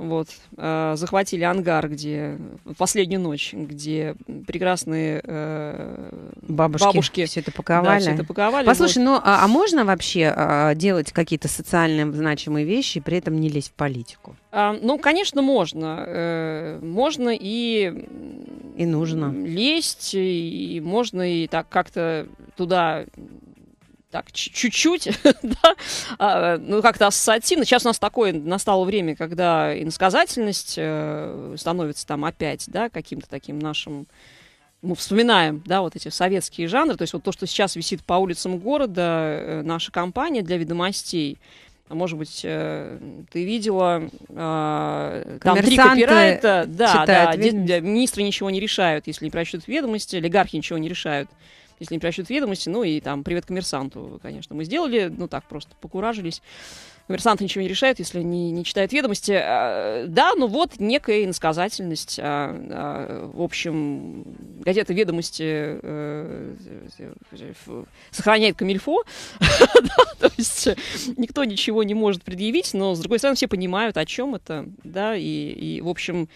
Speaker 2: вот. Э, захватили ангар, где последнюю ночь, где прекрасные э,
Speaker 1: бабушки, бабушки все это паковали. Да, все это паковали. Послушай, вот. ну а, а можно вообще а, делать какие-то социально значимые вещи и при этом не лезть в политику?
Speaker 2: А, ну, конечно, можно. Э, можно и... И нужно. Лезть, и можно и так как-то туда так, чуть-чуть, да, а, ну, как-то ассоциативно. Сейчас у нас такое настало время, когда иносказательность э, становится там опять, да, каким-то таким нашим... Мы вспоминаем, да, вот эти советские жанры, то есть вот то, что сейчас висит по улицам города, э, наша компания для ведомостей, а может быть, э, ты видела, э, там три копирайта, да, читают, да, министры ничего не решают, если не прочтут ведомости, олигархи ничего не решают если не прячут ведомости, ну и там привет коммерсанту, конечно, мы сделали, ну так просто покуражились. Коммерсант ничего не решает, если не, не читают ведомости. А, да, ну вот некая иносказательность. А, а, в общем, газета «Ведомости» э, сохраняет камильфо. то есть э, никто ничего не может предъявить, но, с другой стороны, все понимают, о чем это. Да, и в общем,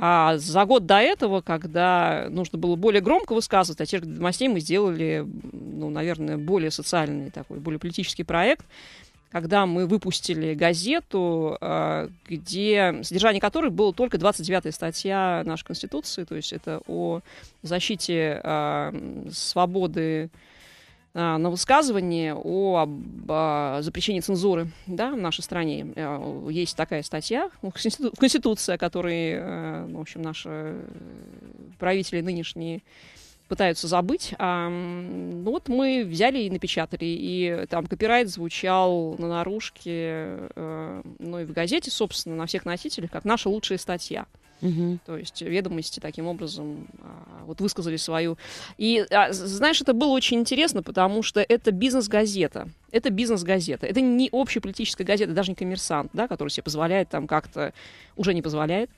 Speaker 2: а за год до этого, когда нужно было более громко высказывать, а тех Домостей мы сделали, ну, наверное, более социальный такой, более политический проект, когда мы выпустили газету, а, где содержание которой было только 29-я статья нашей Конституции, то есть это о защите а, свободы Э, на высказывание о, об, о э, запрещении цензуры да, в нашей стране. Э, есть такая статья в Конституции, которой, в общем, наши правители нынешние пытаются забыть. А, ну вот мы взяли и напечатали. И там копирайт звучал на наружке, э, ну и в газете, собственно, на всех носителях, как наша лучшая статья. Угу. То есть ведомости таким образом а, вот высказали свою. И а, знаешь, это было очень интересно, потому что это бизнес-газета. Это бизнес-газета. Это не политическая газета, даже не коммерсант, да, который себе позволяет там как-то... Уже не позволяет.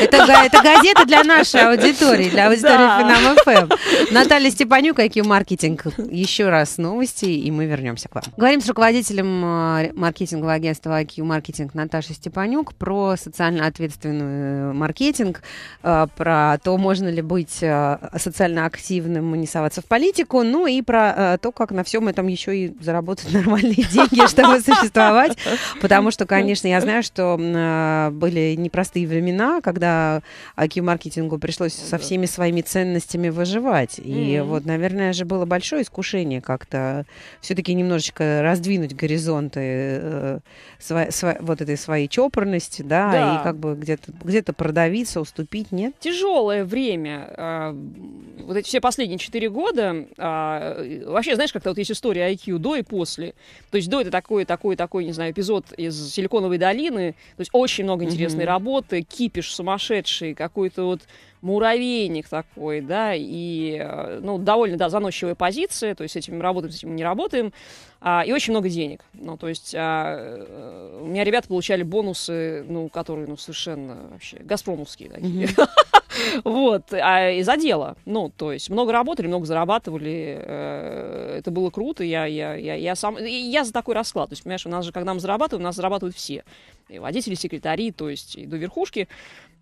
Speaker 1: Это газета для нашей аудитории, для аудитории Финам ФМ. Наталья Степанюк, IQ Маркетинг. Еще раз новости, и мы вернемся к вам. Говорим с руководителем э, маркетингового агентства IQ Маркетинг Наташей Степанюк про социально ответственный э, маркетинг, э, про то, можно ли быть социально активным и не соваться в политику, ну и про то, как на всем этом еще еще и заработать нормальные деньги, чтобы существовать. Потому что, конечно, я знаю, что а, были непростые времена, когда Q-маркетингу пришлось со всеми своими ценностями выживать. И вот, наверное, же было большое искушение как-то все-таки немножечко раздвинуть горизонты э, вот этой своей чопорности, да, и как бы где-то продавиться, уступить, нет?
Speaker 2: Тяжелое время. А, вот эти все последние четыре года. А, вообще, знаешь, как-то вот есть история IQ до и после. То есть до это такой, такой, такой, не знаю, эпизод из Силиконовой долины. То есть очень много интересной mm-hmm. работы, кипиш сумасшедший, какой-то вот муравейник такой, да, и, э, ну, довольно, да, заносчивая позиция, то есть с этим работаем, с этим не работаем, а, и очень много денег. Ну, то есть а, э, у меня ребята получали бонусы, ну, которые, ну, совершенно вообще газпромовские такие. Mm-hmm. Вот, а и за дело. Ну, то есть много работали, много зарабатывали. Э, это было круто. Я, я, я, я сам... Я за такой расклад. То есть, понимаешь, у нас же, когда мы зарабатываем, у нас зарабатывают все. И водители, секретари, то есть и до верхушки.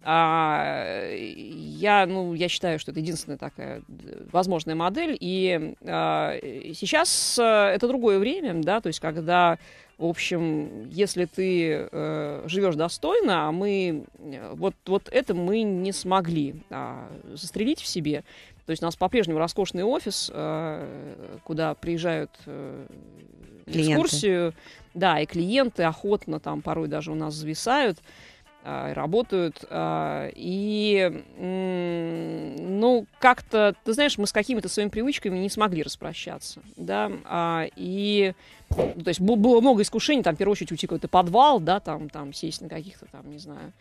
Speaker 2: А, я, ну, я считаю, что это единственная такая э, возможная модель. И а, сейчас это другое время, да, то есть когда в общем, если ты э, живешь достойно, а мы э, вот, вот это мы не смогли а, застрелить в себе. То есть у нас по-прежнему роскошный офис, э, куда приезжают э, экскурсию, да, и клиенты охотно там порой даже у нас зависают. А, работают. А, и, ну, как-то, ты знаешь, мы с какими-то своими привычками не смогли распрощаться, да, а, и, ну, то есть было много искушений, там, в первую очередь, уйти в какой-то подвал, да, там, там, сесть на каких-то, там, не знаю,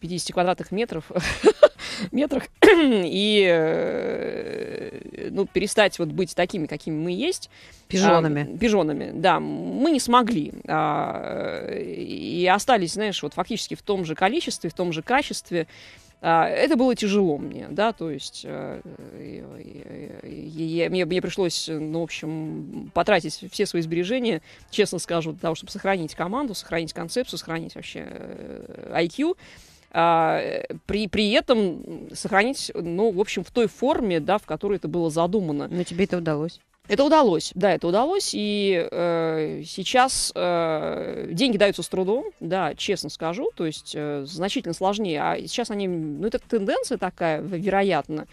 Speaker 2: 50 э, квадратных метров, метрах и э, ну, перестать вот быть такими, какими мы есть. Пижонами. А, пижонами, да. Мы не смогли. А, и остались, знаешь, вот фактически в том же количестве, в том же качестве. А, это было тяжело мне, да, то есть э, мне, мне пришлось, ну, в общем, потратить все свои сбережения, честно скажу, для того, чтобы сохранить команду, сохранить концепцию, сохранить вообще э, IQ а, при, при этом сохранить, ну, в общем, в той форме, да, в которой это было задумано. Но тебе это удалось. Это удалось, да, это удалось. И э, сейчас э, деньги даются с трудом, да, честно скажу, то есть э, значительно сложнее. А сейчас они, ну, это тенденция такая, вероятно.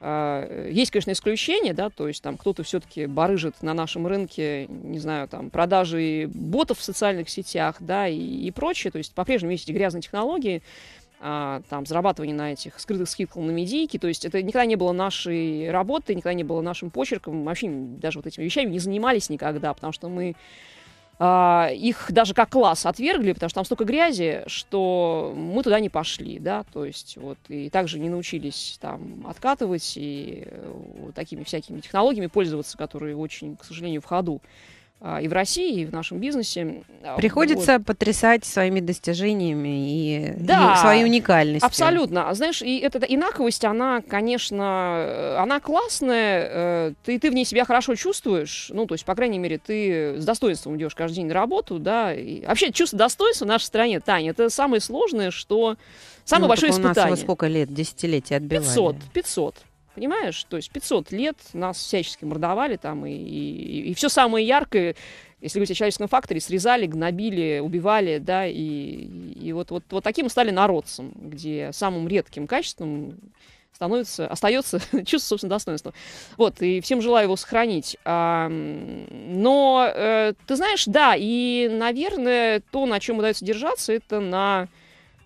Speaker 2: Э, есть, конечно, исключения, да, то есть там кто-то все-таки барыжит на нашем рынке, не знаю, там продажи ботов в социальных сетях, да, и, и прочее. То есть по-прежнему есть эти грязные технологии. А, там, зарабатывание на этих скрытых скидках на медийке. То есть это никогда не было нашей работы, никогда не было нашим почерком. Вообще даже вот этими вещами не занимались никогда, потому что мы а, их даже как класс отвергли, потому что там столько грязи, что мы туда не пошли, да, то есть вот и также не научились там откатывать и э, вот такими всякими технологиями пользоваться, которые очень, к сожалению, в ходу. А, и в России, и в нашем бизнесе. А, Приходится вот.
Speaker 1: потрясать своими достижениями и, да, и своей уникальностью. Абсолютно.
Speaker 2: А знаешь, и эта инаковость, она, конечно, э, она классная, э, ты, ты в ней себя хорошо чувствуешь, ну, то есть, по крайней мере, ты с достоинством идешь каждый день на работу, да. И вообще, чувство достоинства в нашей стране, Таня, это самое сложное, что... Самое ну, большое испытание. у нас во сколько
Speaker 1: лет, десятилетия отбивали? 500,
Speaker 2: 500 понимаешь? То есть 500 лет нас всячески мордовали там, и, и, и все самое яркое, если говорить о человеческом факторе, срезали, гнобили, убивали, да, и, и вот, вот, вот таким стали народцем, где самым редким качеством становится, остается чувство собственного достоинства. Вот, и всем желаю его сохранить. А, но, э, ты знаешь, да, и, наверное, то, на чем удается держаться, это на,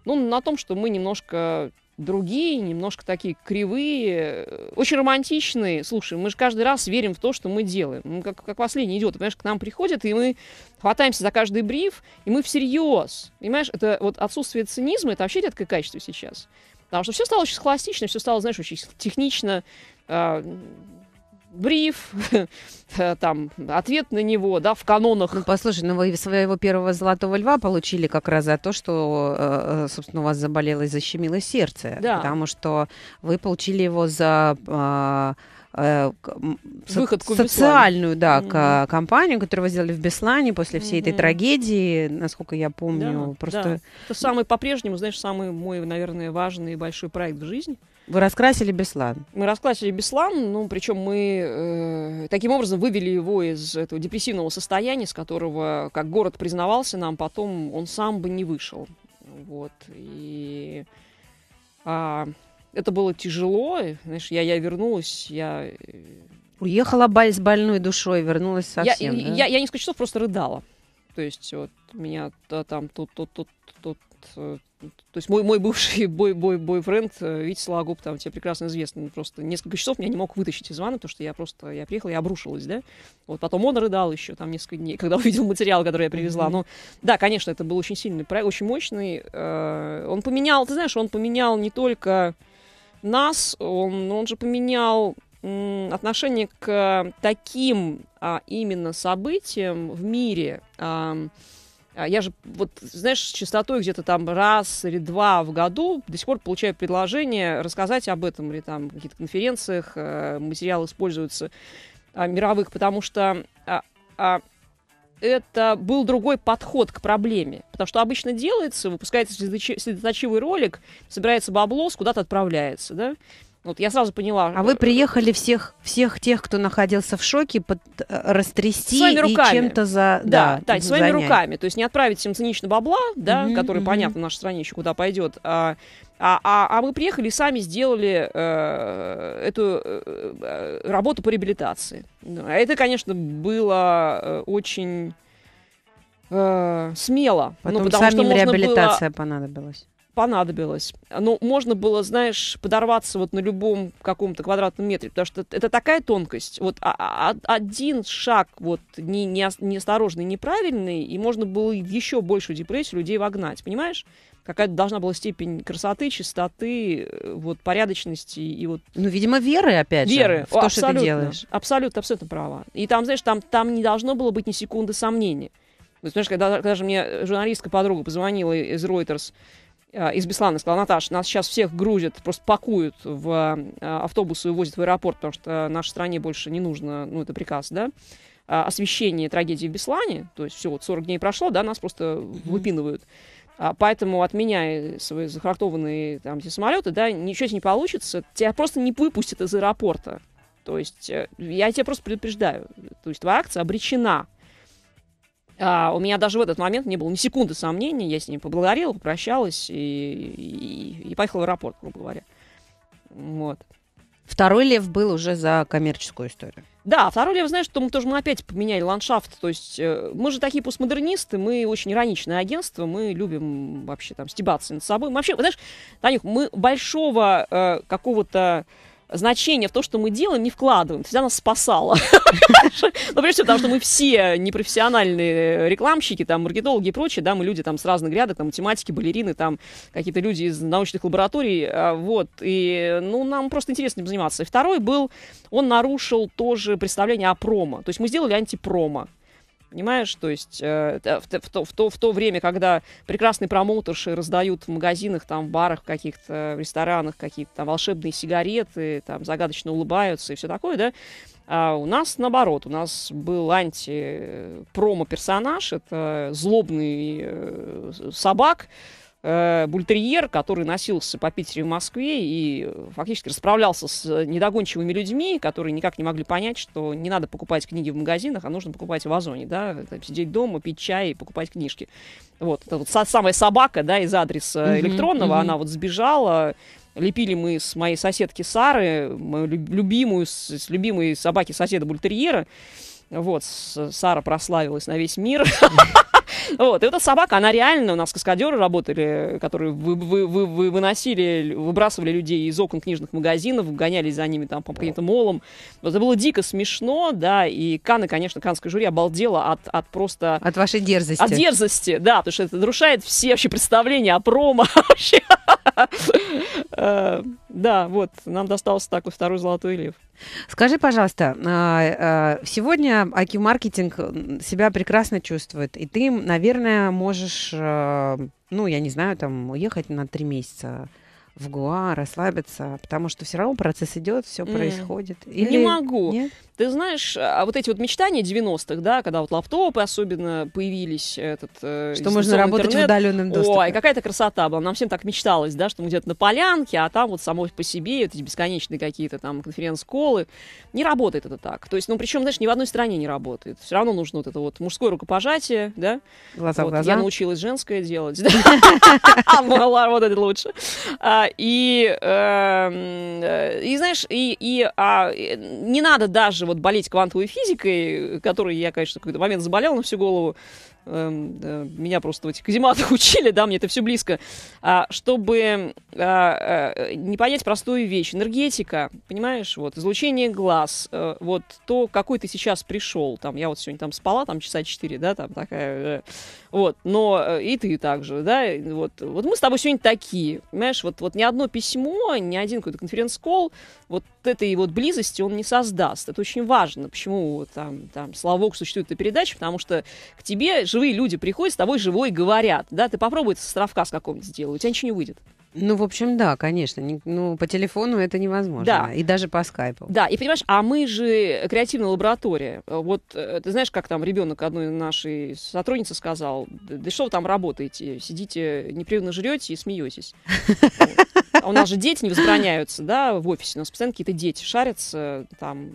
Speaker 2: ну, на том, что мы немножко другие, немножко такие кривые, э, очень романтичные. Слушай, мы же каждый раз верим в то, что мы делаем. Мы как, как последний идет, понимаешь, к нам приходят, и мы хватаемся за каждый бриф, и мы всерьез. Понимаешь, это вот отсутствие цинизма, это вообще редкое качество сейчас. Потому что все стало очень схоластично, все стало, знаешь, очень
Speaker 1: технично, э, бриф, э, там, ответ на него, да, в канонах. Ну, послушай, ну вы своего первого «Золотого льва» получили как раз за то, что, э, э, собственно, у вас заболело и защемило сердце. Да. Потому что вы получили его за а, со- выходку социальную, да, mm-hmm. компанию, которую вы сделали в Беслане после всей mm-hmm. этой трагедии, насколько я помню, да, просто. Да.
Speaker 2: Это самый по-прежнему, знаешь, самый мой, наверное, важный и большой проект в жизни.
Speaker 1: Вы раскрасили Беслан?
Speaker 2: Мы раскрасили Беслан, ну, причем мы э, таким образом вывели его из этого депрессивного состояния, с которого, как город признавался нам, потом он сам бы не вышел. Вот, и... А, это было тяжело, знаешь, я, я вернулась, я... Э,
Speaker 1: Уехала боль, с больной душой, вернулась э, совсем, я, да? я,
Speaker 2: я несколько часов просто рыдала. То есть вот меня там тут, тут, тут, тут э, то есть мой, мой бывший бой, бой, бойфренд э, Витя Сологуб, там тебе прекрасно известно, ну, просто несколько часов меня не мог вытащить из ванны, потому что я просто, я приехала, я обрушилась, да. Вот потом он рыдал еще там несколько дней, когда увидел материал, который я привезла. Mm-hmm. Но ну да, конечно, это был очень сильный проект, очень мощный. Э, он поменял, ты знаешь, он поменял не только нас, он, он же поменял отношение к таким а, именно событиям в мире, а, я же, вот, знаешь, с частотой где-то там раз или два в году до сих пор получаю предложение рассказать об этом или там каких-то конференциях, материалы используются мировых, потому что это был другой подход к проблеме. Потому что обычно делается, выпускается следоточивый ролик, собирается бабло, куда-то отправляется, да? Вот я сразу поняла.
Speaker 1: А э, вы приехали всех, всех тех, кто находился в шоке, под, э, растрясти своими руками. и чем-то за... Да, да, да своими занять. руками.
Speaker 2: То есть не отправить всем цинично бабла, да, mm-hmm, который, понятно, в нашей стране еще куда пойдет, а а, а, а мы приехали и сами сделали э, эту э, э работу по реабилитации. Это, конечно, было очень э, смело. Ну, Потом ну, потому самим что реабилитация было...
Speaker 1: понадобилась
Speaker 2: понадобилось. Но ну, можно было, знаешь, подорваться вот на любом каком-то квадратном метре, потому что это такая тонкость. Вот а, а, а, один шаг вот не, не, неосторожный, неправильный, и можно было еще большую депрессию людей вогнать, понимаешь? какая должна была степень красоты, чистоты, э, вот порядочности и вот...
Speaker 1: Ну, видимо, веры, опять веры. же, в то, абсолютно, что ты делаешь.
Speaker 2: Абсолютно, абсолютно права. И там, знаешь, там, там не должно было быть ни секунды сомнений. Вот, знаешь, когда, когда же мне журналистка подруга позвонила из Reuters, а, из Беслана сказал, Наташа, нас сейчас всех грузят, просто пакуют в а, автобусы и увозят в аэропорт, потому что нашей стране больше не нужно, ну, это приказ, да, а, освещение трагедии в Беслане, то есть все, вот 40 дней прошло, да, нас просто выпинывают. Поэтому, отменяя свои захватованные там эти самолеты, да, ничего не получится, тебя просто не выпустят из аэропорта. То есть э, я тебя просто предупреждаю, то есть твоя акция обречена. А, у меня даже в этот момент не было ни секунды сомнений. Я с ней поблагодарила, попрощалась и, и, и поехала в аэропорт, грубо говоря. Вот.
Speaker 1: Второй лев был уже за коммерческую историю.
Speaker 2: Да, второй лев, знаешь, что мы тоже мы опять поменяли ландшафт. То есть э, мы же такие постмодернисты, мы очень ироничное агентство, мы любим вообще там стебаться над собой. Мы вообще, знаешь, Танюх, мы большого э, какого-то значение в то, что мы делаем, не вкладываем. Всегда нас спасало. Ну, прежде всего, потому что мы все непрофессиональные рекламщики, там, маркетологи и прочее, да, мы люди там с разных грядок, там, математики, балерины, там, какие-то люди из научных лабораторий, а, вот, и, ну, нам просто интересно им заниматься. Второй был, он нарушил тоже представление о промо. То есть мы сделали антипромо. Понимаешь, то есть э, в, в, в, то, в то время, когда прекрасные промоутерши раздают в магазинах, там, в барах каких-то, в ресторанах какие-то там волшебные сигареты, там, загадочно улыбаются и все такое, да, а у нас наоборот, у нас был анти-промо-персонаж, э, это злобный э, собак, Э, бультерьер, который носился по Питеру и Москве и э, фактически расправлялся с э, недогончивыми людьми, которые никак не могли понять, что не надо покупать книги в магазинах, а нужно покупать в Озоне, да, сидеть дома, пить чай и покупать книжки. Вот, это вот самая собака, да, из адреса электронного, mm-hmm. она вот сбежала, лепили мы с моей соседки Сары, мою любимую, с любимой собаки соседа Бультерьера. Вот, Сара прославилась на весь мир. Вот, и эта собака, она реально, у нас каскадеры работали, которые вы, вы, вы, вы выносили, выбрасывали людей из окон книжных магазинов, гонялись за ними там по каким-то молам. это было дико смешно, да, и Каны, конечно, канское жюри обалдело от, от просто... От
Speaker 1: вашей дерзости. От
Speaker 2: дерзости, да, потому что это нарушает все вообще представления о промо вообще. Э, да, вот, нам достался такой второй золотой лев.
Speaker 1: Скажи, пожалуйста, а, э, сегодня IQ-маркетинг себя прекрасно чувствует, и ты, наверное, наверное, можешь, э, ну, я не знаю, там, уехать на три месяца в Гуа, расслабиться, потому что все равно процесс идет, все mm. происходит. Или... Не могу. Нет?
Speaker 2: Ты знаешь, а вот эти вот мечтания 90-х, да, когда вот лаптопы особенно появились, этот... Э, что можно работать интернет. в удаленном доступе. Ой, какая-то красота была. Нам всем так мечталось, да, что мы где-то на полянке, а там вот само по себе эти бесконечные какие-то там конференц-колы. Не работает это так. То есть, ну, причем, знаешь, ни в одной стране не работает. Все равно нужно вот это вот мужское рукопожатие, да.
Speaker 1: Глаза вот, в глаза. Я
Speaker 2: научилась женское делать, да. Вот это лучше. А, и, эм, э, и знаешь, и а, э, не надо даже даже вот болеть квантовой физикой, которой я, конечно, в какой-то момент заболел на всю голову, эм, меня просто в этих казематах учили, да, мне это все близко, а, чтобы а, э, не понять простую вещь. Энергетика, понимаешь, вот, излучение глаз, э, вот, то, какой ты сейчас пришел, там, я вот сегодня там спала, там, часа четыре, да, там, такая э, вот, но э, и ты также, да, вот, вот мы с тобой сегодня такие, понимаешь, вот, вот ни одно письмо, ни один какой-то конференц-колл вот этой вот близости он не создаст. Это очень важно, почему там, там Славок существует эта передача, потому что к тебе живые люди приходят, с тобой живой говорят, да, ты попробуй это с островка
Speaker 1: с какого-нибудь сделать, у тебя ничего не выйдет. Ну, в общем, да, конечно. ну, по телефону это невозможно. Да. И даже по скайпу.
Speaker 2: Да, и понимаешь, а мы же креативная лаборатория. Вот э, ты знаешь, как там ребенок одной нашей сотрудницы сказал, да что вы там работаете? Сидите, непрерывно жрете и смеетесь. А у нас же дети не возбраняются, да, в офисе. У нас постоянно какие-то дети шарятся, там,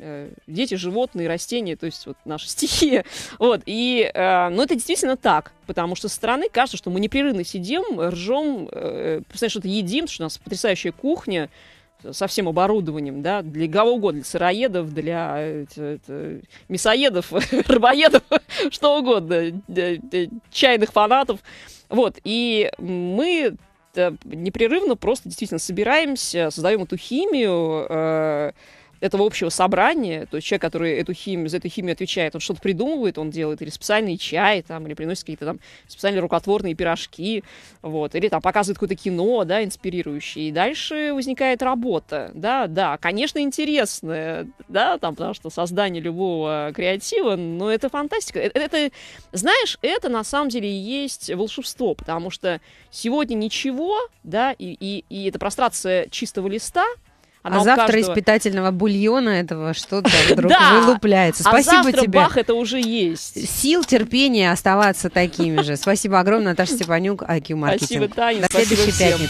Speaker 2: Э, дети, животные, растения, то есть вот наша стихия. Вот, и, э, ну, это действительно так, потому что со стороны кажется, что мы непрерывно сидим, ржем, э, постоянно что-то едим, что у нас потрясающая кухня со всем оборудованием, да, для кого угодно, для сыроедов, для это, это, мясоедов, рыбоедов, что угодно, чайных фанатов. Вот, и мы непрерывно просто действительно собираемся, создаем эту химию, э, этого общего собрания, то есть человек, который эту химию, за эту химию отвечает, он что-то придумывает, он делает или специальный чай, там, или приносит какие-то там специальные рукотворные пирожки, вот, или там показывает какое-то кино, да, инспирирующее, и дальше возникает работа, да, да, конечно, интересная, да, там, потому что создание любого креатива, но это фантастика, это, это знаешь, это на самом деле и есть волшебство, потому что сегодня ничего, да, и, и, и эта прострация чистого листа — она а, а завтра каждого... из
Speaker 1: питательного бульона этого что-то вдруг вылупляется. А спасибо а завтра, тебе. бах, это уже есть. Сил, терпения оставаться такими же. Спасибо огромное, Наташа Степанюк, IQ Marketing. Спасибо, Таня. До следующей пятницы.